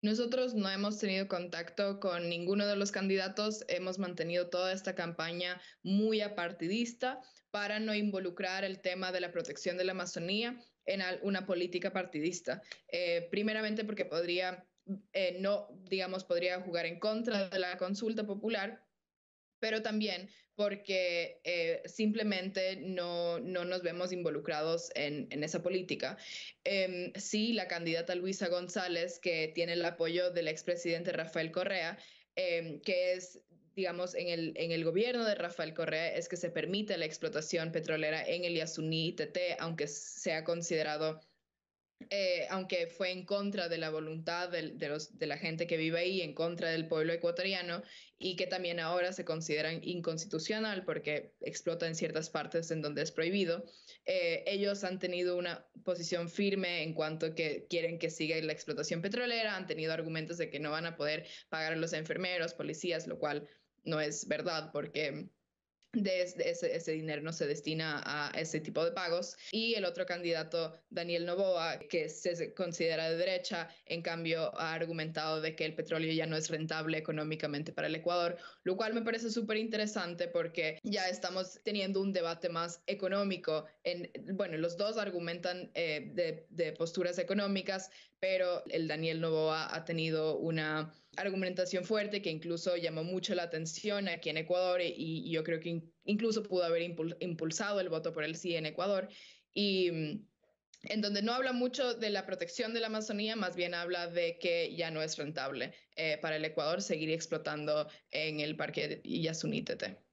Nosotros no hemos tenido contacto con ninguno de los candidatos, hemos mantenido toda esta campaña muy apartidista para no involucrar el tema de la protección de la Amazonía en una política partidista. Eh, primeramente porque podría, eh, no, digamos, podría jugar en contra de la consulta popular, pero también porque eh, simplemente no, no, nos vemos involucrados en, esa política. Em, sí, la candidata Luisa González, que tiene el apoyo del expresidente Rafael Correa, em, que es, digamos, en el, en el gobierno de Rafael Correa, es que se permite la explotación petrolera en el Yasuní y aunque sea considerado eh, aunque fue en contra de la voluntad de, la gente que vive ahí, en contra del pueblo ecuatoriano, y que también ahora se consideran inconstitucional porque explota en ciertas partes en donde es prohibido, eh, ellos han tenido una posición firme en cuanto que quieren que siga la explotación petrolera, han tenido argumentos de que no van a poder pagar a los enfermeros, policías, lo cual no es verdad porque de ese, dinero no se destina a ese tipo de pagos. Y el otro candidato, Daniel Novoa, que se considera de derecha, en cambio ha argumentado de que el petróleo ya no es rentable económicamente para el Ecuador, lo cual me parece súper interesante porque ya estamos teniendo un debate más económico. En, bueno, los dos argumentan eh, de, posturas económicas, pero el Daniel Novoa ha tenido una argumentación fuerte que incluso llamó mucho la atención aquí en Ecuador y, y yo creo que incluso pudo haber impulsado el voto por el sí en Ecuador, y mm, en donde no habla mucho de la protección de la Amazonía, más bien habla de que ya no es rentable eh, para el Ecuador seguir explotando en el parque Yasunítete.